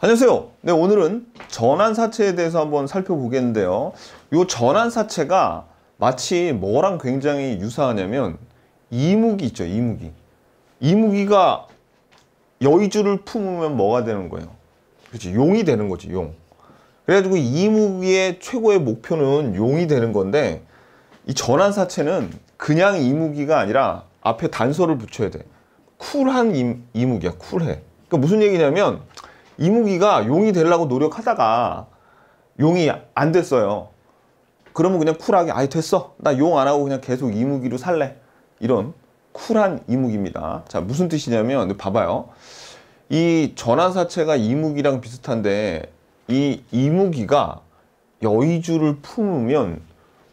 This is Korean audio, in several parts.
안녕하세요. 네, 오늘은 전환사채에 대해서 한번 살펴보겠는데요. 이 전환사채가 마치 뭐랑 굉장히 유사하냐면 이무기 있죠, 이무기. 이무기가 여의주를 품으면 뭐가 되는 거예요? 그렇지, 용이 되는 거지, 용. 그래가지고 이무기의 최고의 목표는 용이 되는 건데 이 전환사채는 그냥 이무기가 아니라 앞에 단서를 붙여야 돼. 쿨한 이, 이무기야, 쿨해. 그러니까 무슨 얘기냐면 이무기가 용이 되려고 노력하다가 용이 안 됐어요. 그러면 그냥 쿨하게 아이 됐어. 나 용 안 하고 그냥 계속 이무기로 살래. 이런 쿨한 이무기입니다. 자 무슨 뜻이냐면 봐봐요. 이 전환사체가 이무기랑 비슷한데 이 이무기가 여의주를 품으면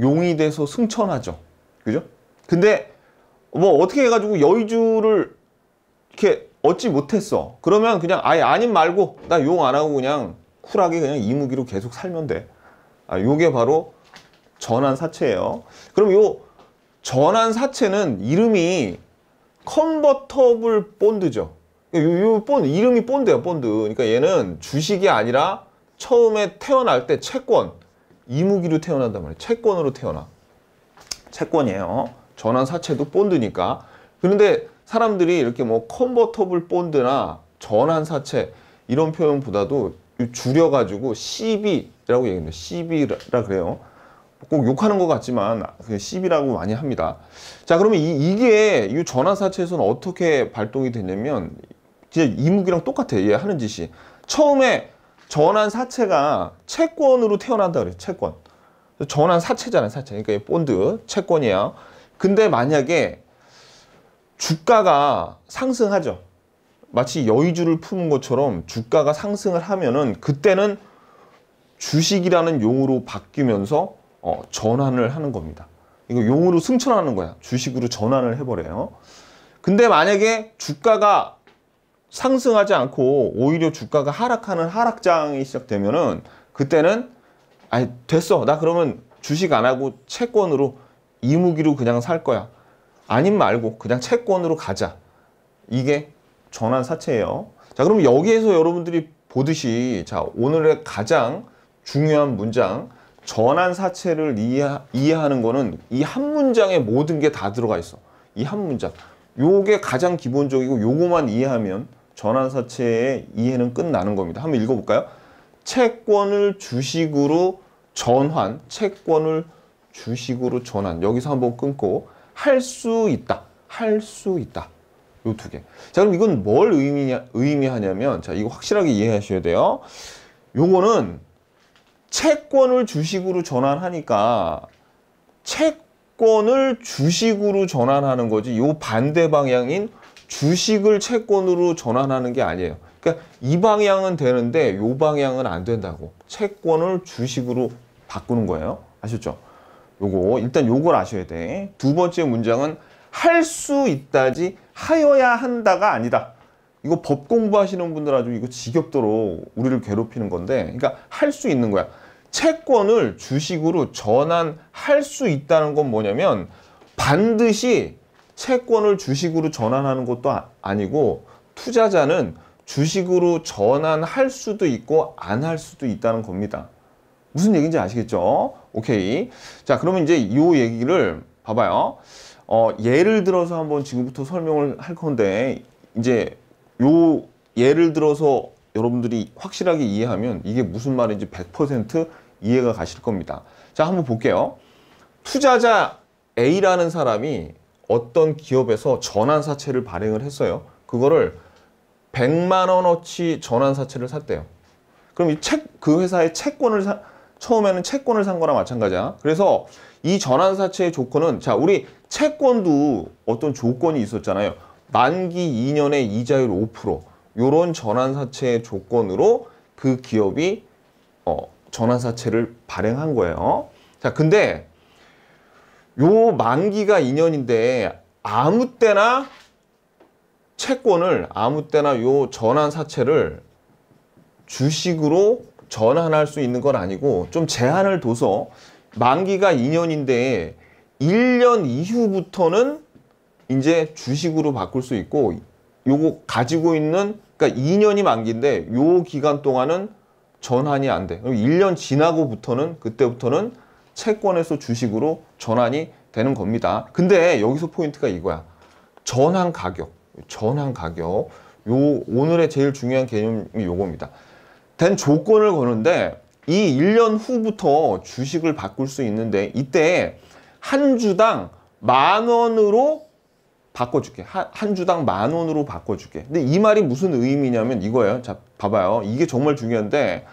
용이 돼서 승천하죠. 그죠? 근데 뭐 어떻게 해가지고 여의주를 이렇게 얻지 못했어 그러면 그냥 아예 아님 말고 나 용안 하고 그냥 쿨하게 그냥 이무기로 계속 살면 돼 아, 요게 바로 전환 사채예요 그럼 요 전환 사채는 이름이 컨버터블 본드죠 요, 요 본드 이름이 본드야 본드 그러니까 얘는 주식이 아니라 처음에 태어날 때 채권 이무기로 태어난단 말이에요 채권으로 태어나 채권이에요 전환 사채도 본드니까 그런데 사람들이 이렇게 뭐 컨버터블 본드나 전환사채 이런 표현보다도 줄여가지고 CB라고 얘기합니다. CB라 그래요. 꼭 욕하는 것 같지만 CB라고 많이 합니다. 자 그러면 이, 이게 이 전환사채에서는 어떻게 발동이 되냐면 진짜 이무기랑 똑같아요. 얘 하는 짓이. 처음에 전환사채가 채권으로 태어난다 그래요. 채권. 전환사채잖아요. 사채. 그러니까 본드, 채권이야. 근데 만약에 주가가 상승하죠. 마치 여의주를 품은 것처럼 주가가 상승을 하면은 그때는 주식이라는 용어로 바뀌면서 어, 전환을 하는 겁니다. 이거 용어로 승천하는 거야. 주식으로 전환을 해버려요. 근데 만약에 주가가 상승하지 않고 오히려 주가가 하락하는 하락장이 시작되면은 그때는 아 됐어. 나 그러면 주식 안 하고 채권으로 이무기로 그냥 살 거야. 아님 말고 그냥 채권으로 가자. 이게 전환 사채예요. 자, 그럼 여기에서 여러분들이 보듯이 자, 오늘의 가장 중요한 문장 전환 사채를 이해하, 는 거는 이 한 문장에 모든 게 다 들어가 있어. 이 한 문장. 요게 가장 기본적이고 요거만 이해하면 전환 사채의 이해는 끝나는 겁니다. 한번 읽어 볼까요? 채권을 주식으로 전환, 채권을 주식으로 전환. 여기서 한번 끊고 할수 있다. 할 수 있다. 요 두 개. 자, 그럼 이건 뭘 의미, 의미하냐면, 자, 이거 확실하게 이해하셔야 돼요. 요거는 채권을 주식으로 전환하니까 채권을 주식으로 전환하는 거지 요 반대 방향인 주식을 채권으로 전환하는 게 아니에요. 그러니까 이 방향은 되는데 요 방향은 안 된다고 채권을 주식으로 바꾸는 거예요. 아셨죠? 요거 일단 요걸 아셔야 돼. 두 번째 문장은 할 수 있다지 하여야 한다가 아니다. 이거 법 공부하시는 분들 아주 이거 지겹도록 우리를 괴롭히는 건데 그러니까 할 수 있는 거야. 채권을 주식으로 전환할 수 있다는 건 뭐냐면 반드시 채권을 주식으로 전환하는 것도 아, 아니고 투자자는 주식으로 전환할 수도 있고 안 할 수도 있다는 겁니다. 무슨 얘기인지 아시겠죠? 오케이. 자, 그러면 이제 이 얘기를 봐봐요. 어, 예를 들어서 한번 지금부터 설명을 할 건데, 이제 요 예를 들어서 여러분들이 확실하게 이해하면 이게 무슨 말인지 100% 이해가 가실 겁니다. 자, 한번 볼게요. 투자자 A라는 사람이 어떤 기업에서 전환사채를 발행을 했어요. 그거를 100만 원어치 전환사채를 샀대요. 그럼 이 책, 그 회사의 채권을 사, 처음에는 채권을 산 거나 마찬가지야. 그래서 이 전환사채의 조건은 자 우리 채권도 어떤 조건이 있었잖아요. 만기 2년에 이자율 5% 요런 전환사채의 조건으로 그 기업이 어, 전환사채를 발행한 거예요. 자 근데 요 만기가 2년인데 아무 때나 채권을 아무 때나 요 전환사채를 주식으로 전환할 수 있는 건 아니고 좀 제한을 둬서 만기가 2년인데 1년 이후부터는 이제 주식으로 바꿀 수 있고 요거 가지고 있는 그러니까 2년이 만기인데 요 기간 동안은 전환이 안 돼. 그럼 1년 지나고부터는 그때부터는 채권에서 주식으로 전환이 되는 겁니다. 근데 여기서 포인트가 이거야. 전환 가격. 전환 가격. 요 오늘의 제일 중요한 개념이 요겁니다. 된 조건을 거는데 이 1년 후부터 주식을 바꿀 수 있는데 이때 한 주당 만 원으로 바꿔줄게. 한, 한 주당 만 원으로 바꿔줄게. 근데 이 말이 무슨 의미냐면 이거예요. 자, 봐봐요. 이게 정말 중요한데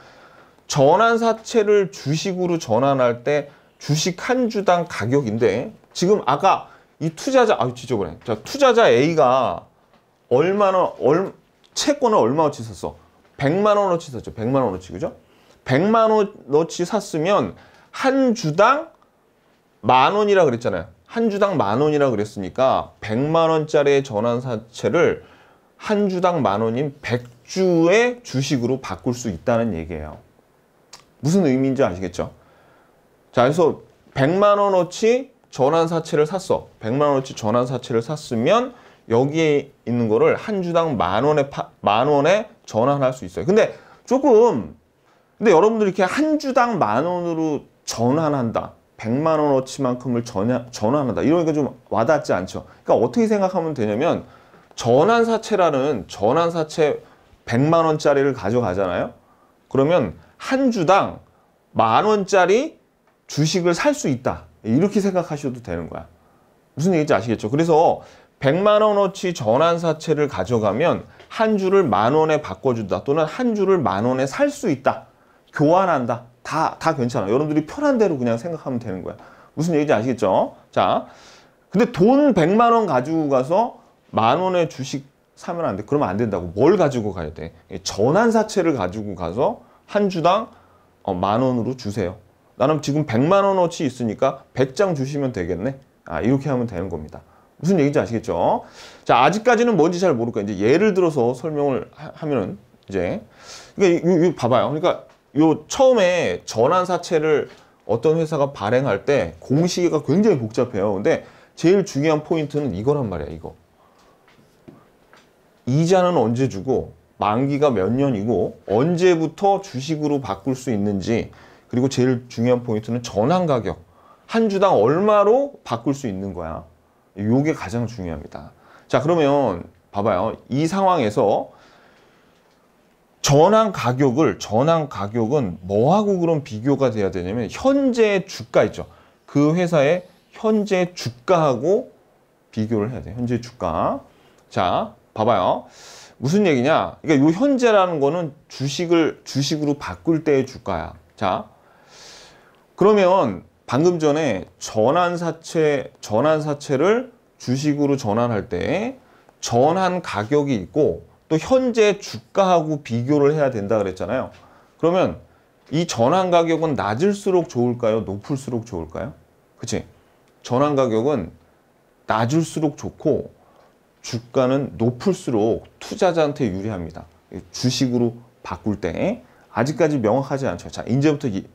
전환사채를 주식으로 전환할 때 주식 한 주당 가격인데 지금 아까 이 투자자, 아유 지저분해. 자, 투자자 A가 얼마나, 얼, 채권을 얼마어치 샀어? 100만 원어치 샀죠. 100만 원어치 그죠? 100만 원어치 샀으면 한 주당 만 원이라 그랬잖아요. 한 주당 만 원이라 그랬으니까 100만 원짜리 전환사채를 한 주당 만 원인 100주의 주식으로 바꿀 수 있다는 얘기예요. 무슨 의미인지 아시겠죠? 자, 그래서 100만 원어치 전환사채를 샀어. 100만 원어치 전환사채를 샀으면 여기에 있는 거를 한 주당 만 원에 파, 만 원에 전환할 수 있어요. 근데 조금 근데 여러분들 이렇게 한 주당 만 원으로 전환한다. 100만 원어치만큼을 전환, 전환한다. 이러니까 좀 와닿지 않죠. 그러니까 어떻게 생각하면 되냐면 전환사채라는 전환사채 100만 원짜리를 가져가잖아요. 그러면 한 주당 만 원짜리 주식을 살 수 있다. 이렇게 생각하셔도 되는 거야. 무슨 얘기인지 아시겠죠? 그래서 100만 원어치 전환사채를 가져가면 한 주를 만 원에 바꿔준다 또는 한 주를 만 원에 살 수 있다 교환한다 다, 다 괜찮아 여러분들이 편한 대로 그냥 생각하면 되는 거야 무슨 얘기인지 아시겠죠? 자, 근데 돈 100만 원 가지고 가서 만 원의 주식 사면 안 돼. 그러면 안 된다고. 뭘 가지고 가야 돼? 전환사채를 가지고 가서 한 주당 어, 만 원으로 주세요. 나는 지금 100만 원어치 있으니까 100장 주시면 되겠네. 아, 이렇게 하면 되는 겁니다. 무슨 얘기인지 아시겠죠? 자, 아직까지는 뭔지 잘모를 거예요. 이제 예를 들어서 설명을 하, 면은 이제 그러니까 요, 요 봐봐요. 그러니까 요 처음에 전환 사채를 어떤 회사가 발행할 때공시식가 굉장히 복잡해요. 근데 제일 중요한 포인트는 이거란 말이야, 이거. 이자는 언제 주고 만기가 몇 년이고 언제부터 주식으로 바꿀 수 있는지 그리고 제일 중요한 포인트는 전환 가격. 한 주당 얼마로 바꿀 수 있는 거야. 이게 가장 중요합니다. 자 그러면 봐봐요. 이 상황에서 전환 가격을 전환 가격은 뭐하고 그런 비교가 돼야 되냐면 현재 주가 있죠. 그 회사의 현재 주가하고 비교를 해야 돼요. 현재 주가. 자, 봐봐요. 무슨 얘기냐? 그러니까 요 현재라는 거는 주식을 주식으로 바꿀 때의 주가야. 자, 그러면 방금 전에 전환사채, 전환사채를 주식으로 전환할 때 전환 가격이 있고 또 현재 주가하고 비교를 해야 된다 그랬잖아요. 그러면 이 전환 가격은 낮을수록 좋을까요? 높을수록 좋을까요? 그치? 전환 가격은 낮을수록 좋고 주가는 높을수록 투자자한테 유리합니다. 주식으로 바꿀 때 아직까지 명확하지 않죠. 자, 이제부터 이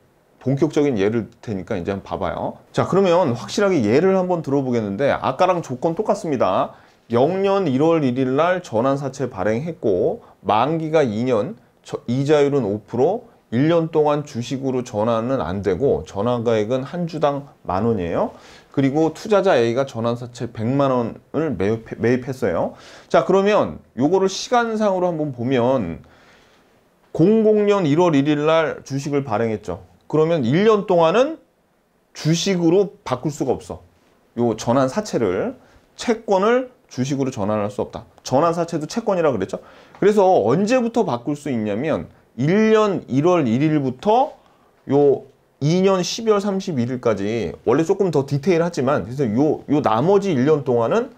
본격적인 예를 테니까 이제 한번 봐봐요 자 그러면 확실하게 예를 한번 들어보겠는데 아까랑 조건 똑같습니다 0년 1월 1일 날 전환사채 발행했고 만기가 2년 이자율은 5% 1년 동안 주식으로 전환은 안 되고 전환가액은 한 주당 만 원이에요 그리고 투자자 A가 전환사채 100만 원을 매입, 매입했어요 자 그러면 요거를 시간상으로 한번 보면 00년 1월 1일 날 주식을 발행했죠 그러면 1년 동안은 주식으로 바꿀 수가 없어. 요 전환 사채를 채권을 주식으로 전환할 수 없다. 전환 사채도 채권이라 그랬죠. 그래서 언제부터 바꿀 수 있냐면 1년 1월 1일부터 요 2년 12월 31일까지 원래 조금 더 디테일하지만 그래서 요 요 나머지 1년 동안은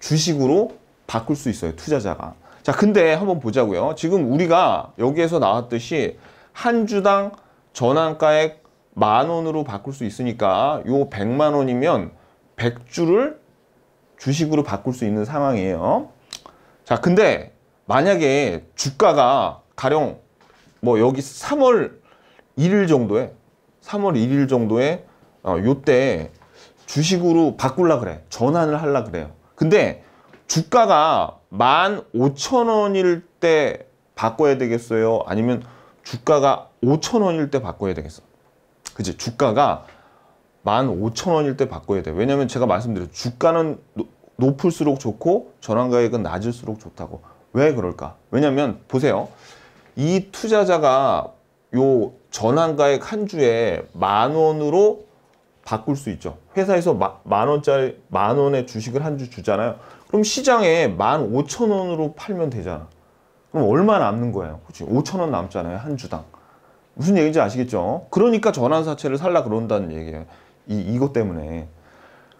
주식으로 바꿀 수 있어요. 투자자가. 자, 근데 한번 보자고요. 지금 우리가 여기에서 나왔듯이 한 주당 전환가액 만 원으로 바꿀 수 있으니까 요 100만 원이면 100주를 주식으로 바꿀 수 있는 상황이에요. 자, 근데 만약에 주가가 가령 뭐 여기 3월 1일 정도에 3월 1일 정도에 어, 요때 주식으로 바꾸려 그래. 전환을 하려 그래요. 근데 주가가 15,000원일 때 바꿔야 되겠어요? 아니면 주가가 5천 원일 때 바꿔야 되겠어. 그치? 주가가 15,000원일 때 바꿔야 돼. 왜냐면 제가 말씀드렸 주가는 노, 높을수록 좋고 전환가액은 낮을수록 좋다고. 왜 그럴까? 왜냐면 보세요. 이 투자자가 요 전환가액 한 주에 만 원으로 바꿀 수 있죠. 회사에서 만 원짜리 만 원의 주식을 한 주 주잖아요. 그럼 시장에 만 오천 원으로 팔면 되잖아. 그럼 얼마 남는 거예요? 그렇지? 오천 원 남잖아요. 한 주당. 무슨 얘기인지 아시겠죠? 그러니까 전환사채를 살라 그런다는 얘기예요. 이, 이것 때문에.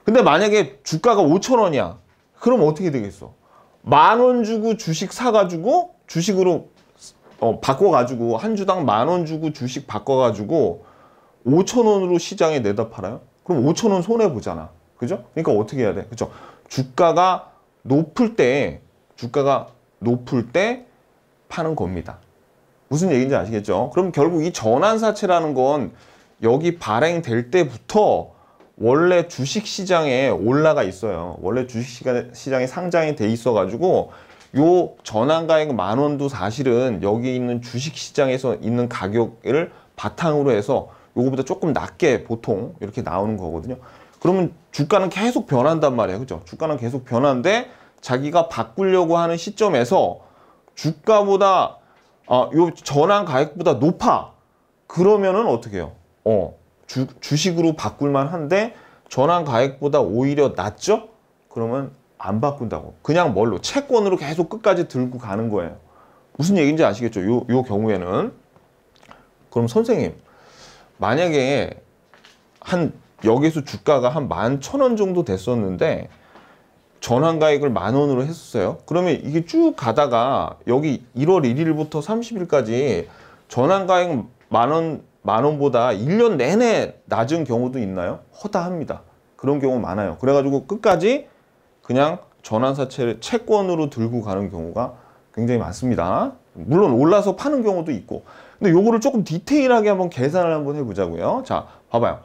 근데 만약에 주가가 5천 원이야. 그럼 어떻게 되겠어? 만 원 주고 주식 사가지고 주식으로 어, 바꿔가지고 한 주당 만 원 주고 주식 바꿔가지고 5천 원으로 시장에 내다 팔아요? 그럼 5천 원 손해 보잖아. 그죠? 그러니까 어떻게 해야 돼? 그죠? 주가가 높을 때 주가가 높을 때 파는 겁니다. 무슨 얘기인지 아시겠죠? 그럼 결국 이 전환사채라는 건 여기 발행될 때부터 원래 주식시장에 올라가 있어요. 원래 주식시장에 상장이 돼 있어가지고 요 전환가액 만 원도 사실은 여기 있는 주식시장에서 있는 가격을 바탕으로 해서 요거보다 조금 낮게 보통 이렇게 나오는 거거든요. 그러면 주가는 계속 변한단 말이에요. 그죠? 주가는 계속 변한데 자기가 바꾸려고 하는 시점에서 주가보다 아, 요 전환 가액보다 높아. 그러면은 어떻게 해요? 어, 주, 주식으로 바꿀만 한데 전환 가액보다 오히려 낮죠? 그러면 안 바꾼다고. 그냥 뭘로? 채권으로 계속 끝까지 들고 가는 거예요. 무슨 얘기인지 아시겠죠? 요, 요 경우에는. 그럼 선생님, 만약에 한 여기서 주가가 한 만 천 원 정도 됐었는데 전환 가액을 만 원으로 했었어요. 그러면 이게 쭉 가다가 여기 1월 1일부터 30일까지 전환 가액 만 원, 만 원보다 1년 내내 낮은 경우도 있나요? 허다합니다. 그런 경우 많아요. 그래가지고 끝까지 그냥 전환사채를 채권으로 들고 가는 경우가 굉장히 많습니다. 물론 올라서 파는 경우도 있고 근데 요거를 조금 디테일하게 한번 계산을 한번 해보자고요. 자, 봐봐요.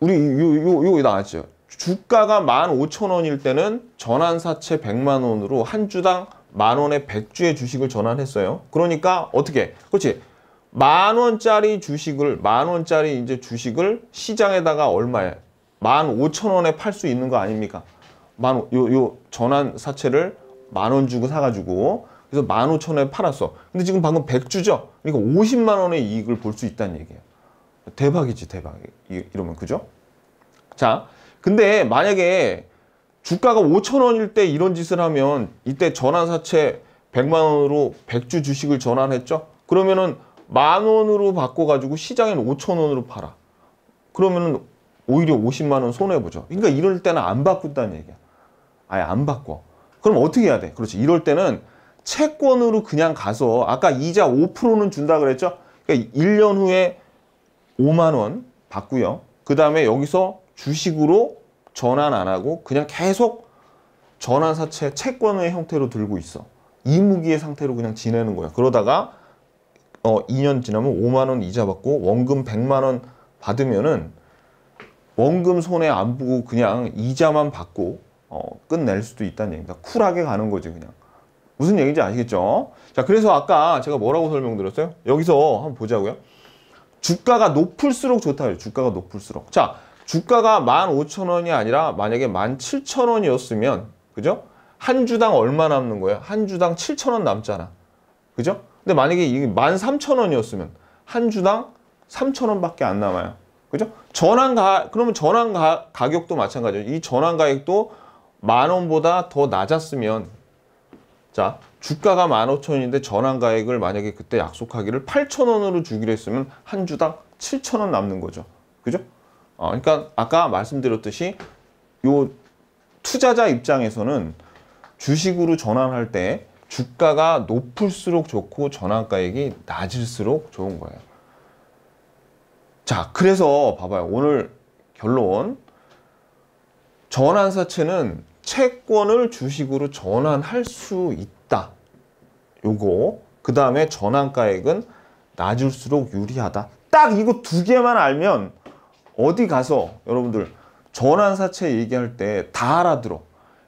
우리 요, 요, 요, 요 나왔죠. 주가가 15,000원일 때는 전환사채 100만 원으로 한 주당 만 원에 100주의 주식을 전환했어요. 그러니까 어떻게? 그렇지. 만 원짜리 주식을 만 원짜리 이제 주식을 시장에다가 얼마에 만 오천 원에 팔 수 있는 거 아닙니까? 만 요 요 전환 사채를 만 원 주고 사가지고 그래서 만 오천 원에 팔았어. 근데 지금 방금 백주죠 그러니까 오십만 원의 이익을 볼 수 있다는 얘기예요. 대박이지 대박. 이, 이러면 그죠? 자 근데 만약에 주가가 5천원일 때 이런 짓을 하면 이때 전환사채 100만원으로 100주 주식을 전환했죠? 그러면은 만원으로 바꿔가지고 시장엔 5천원으로 팔아. 그러면은 오히려 50만원 손해보죠. 그러니까 이럴 때는 안 바꾼다는 얘기야. 아예 안 바꿔. 그럼 어떻게 해야 돼? 그렇지. 이럴 때는 채권으로 그냥 가서 아까 이자 5%는 준다 그랬죠? 그러니까 1년 후에 5만원 받고요. 그 다음에 여기서 주식으로 전환 안 하고 그냥 계속 전환사채 채권의 형태로 들고 있어. 이무기의 상태로 그냥 지내는 거야. 그러다가 어, 2년 지나면 5만 원 이자 받고 원금 100만 원 받으면은 원금 손해 안 보고 그냥 이자만 받고 어, 끝낼 수도 있다는 얘기입니다. 쿨하게 가는 거지 그냥. 무슨 얘기인지 아시겠죠? 자, 그래서 아까 제가 뭐라고 설명드렸어요? 여기서 한번 보자고요. 주가가 높을수록 좋다. 주가가 높을수록. 자, 주가가 15,000원이 아니라 만약에 17,000원이었으면 그죠? 한 주당 얼마 남는 거예요? 한 주당 7,000원 남잖아. 그죠? 근데 만약에 이게 13,000원이었으면 한 주당 3,000원밖에 안 남아요. 그죠? 전환 가 그러면 전환 가, 가격도 마찬가지예이 전환 가액도 만 원보다 더 낮았으면 자, 주가가 15,000원인데 전환 가액을 만약에 그때 약속하기를 8,000원으로 주기로 했으면 한 주당 7,000원 남는 거죠. 그죠? 어, 그러니까 아까 말씀드렸듯이 요 투자자 입장에서는 주식으로 전환할 때 주가가 높을수록 좋고 전환가액이 낮을수록 좋은 거예요. 자, 그래서 봐봐요. 오늘 결론. 전환사채는 채권을 주식으로 전환할 수 있다. 요거. 그 다음에 전환가액은 낮을수록 유리하다. 딱 이거 두 개만 알면 어디 가서 여러분들 전환사채 얘기할 때 다 알아들어.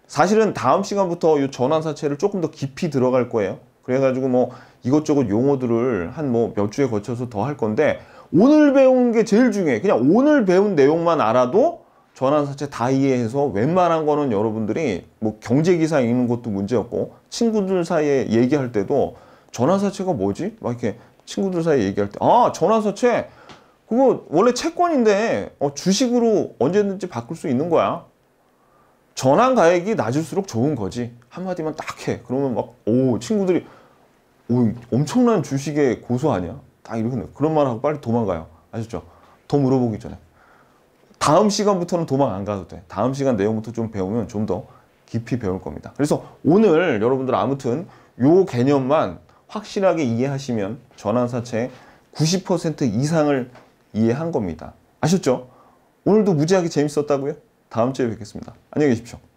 사실은 다음 시간부터 이 전환사채를 조금 더 깊이 들어갈 거예요. 그래가지고 뭐 이것저것 용어들을 한 뭐 몇 주에 거쳐서 더 할 건데 오늘 배운 게 제일 중요해. 그냥 오늘 배운 내용만 알아도 전환사채 다 이해해서 웬만한 거는 여러분들이 뭐 경제기사 읽는 것도 문제였고 친구들 사이에 얘기할 때도 전환사채가 뭐지? 막 이렇게 친구들 사이에 얘기할 때 아 전환사채 그거 원래 채권인데 어, 주식으로 언제든지 바꿀 수 있는 거야. 전환 가액이 낮을수록 좋은 거지. 한마디만 딱 해. 그러면 막, 오, 친구들이, 오, 엄청난 주식의 고수 아니야? 딱 이렇게 그런 말 하고 빨리 도망가요. 아셨죠? 더 물어보기 전에. 다음 시간부터는 도망 안 가도 돼. 다음 시간 내용부터 좀 배우면 좀 더 깊이 배울 겁니다. 그래서 오늘 여러분들 아무튼 요 개념만 확실하게 이해하시면 전환사채 90% 이상을 이해한 겁니다. 아셨죠? 오늘도 무지하게 재밌었다고요? 다음 주에 뵙겠습니다. 안녕히 계십시오.